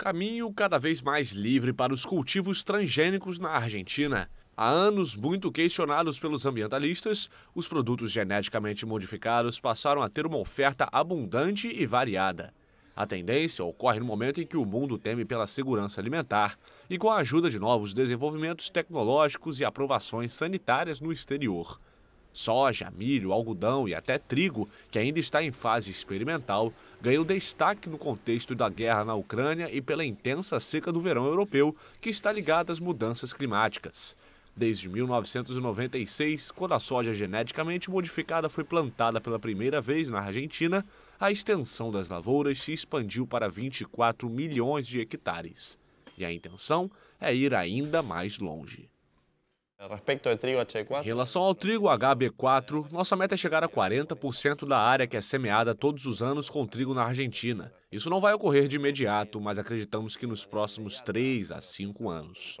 Caminho cada vez mais livre para os cultivos transgênicos na Argentina. Há anos muito questionados pelos ambientalistas, os produtos geneticamente modificados passaram a ter uma oferta abundante e variada. A tendência ocorre no momento em que o mundo teme pela segurança alimentar e com a ajuda de novos desenvolvimentos tecnológicos e aprovações sanitárias no exterior. Soja, milho, algodão e até trigo, que ainda está em fase experimental, ganhou destaque no contexto da guerra na Ucrânia e pela intensa seca do verão europeu, que está ligada às mudanças climáticas. Desde 1996, quando a soja geneticamente modificada foi plantada pela primeira vez na Argentina, a extensão das lavouras se expandiu para 24 milhões de hectares. E a intenção é ir ainda mais longe. Em relação ao trigo HB4, nossa meta é chegar a 40% da área que é semeada todos os anos com trigo na Argentina. Isso não vai ocorrer de imediato, mas acreditamos que nos próximos 3 a 5 anos.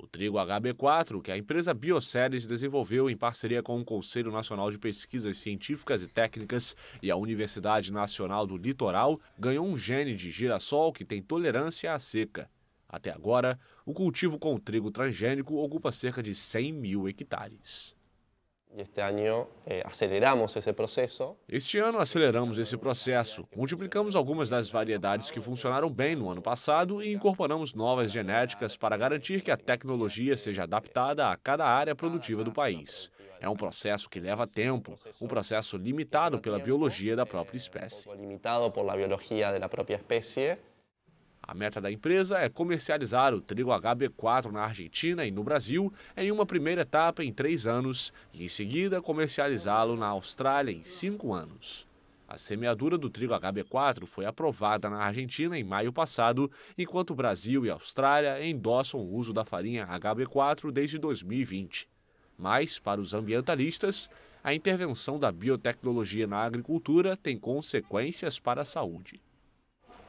O trigo HB4, que a empresa Bioceres desenvolveu em parceria com o Conselho Nacional de Pesquisas Científicas e Técnicas e a Universidade Nacional do Litoral, ganhou um gene de girassol que tem tolerância à seca. Até agora, o cultivo com o trigo transgênico ocupa cerca de 100 mil hectares. Este ano eh, aceleramos esse processo. Este ano aceleramos esse processo. Multiplicamos algumas das variedades que funcionaram bem no ano passado e incorporamos novas genéticas para garantir que a tecnologia seja adaptada a cada área produtiva do país. É um processo que leva tempo, um processo limitado pela biologia da própria espécie. Limitado pela biologia da própria espécie. A meta da empresa é comercializar o trigo HB4 na Argentina e no Brasil em uma primeira etapa em três anos e, em seguida, comercializá-lo na Austrália em cinco anos. A semeadura do trigo HB4 foi aprovada na Argentina em maio passado, enquanto Brasil e Austrália endossam o uso da farinha HB4 desde 2020. Mas, para os ambientalistas, a intervenção da biotecnologia na agricultura tem consequências para a saúde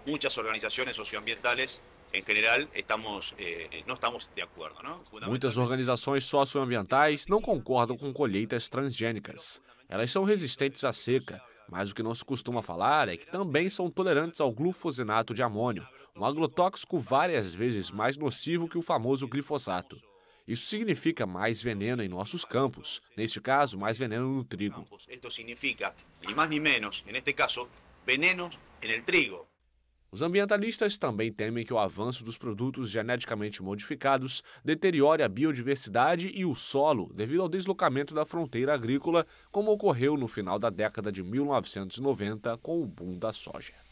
muchas organizaciones socioambientales em geral, estamos, eh, não estamos de acordo. Não? Muitas organizações socioambientais não concordam com colheitas transgênicas. Elas são resistentes à seca, mas o que não se costuma falar é que também são tolerantes ao glufosinato de amônio, um agrotóxico várias vezes mais nocivo que o famoso glifosato. Isso significa mais veneno em nossos campos, neste caso, mais veneno no trigo. Isso significa, nem mais nem menos, neste caso, veneno no trigo. Os ambientalistas também temem que o avanço dos produtos geneticamente modificados deteriore a biodiversidade e o solo devido ao deslocamento da fronteira agrícola, como ocorreu no final da década de 1990 com o boom da soja.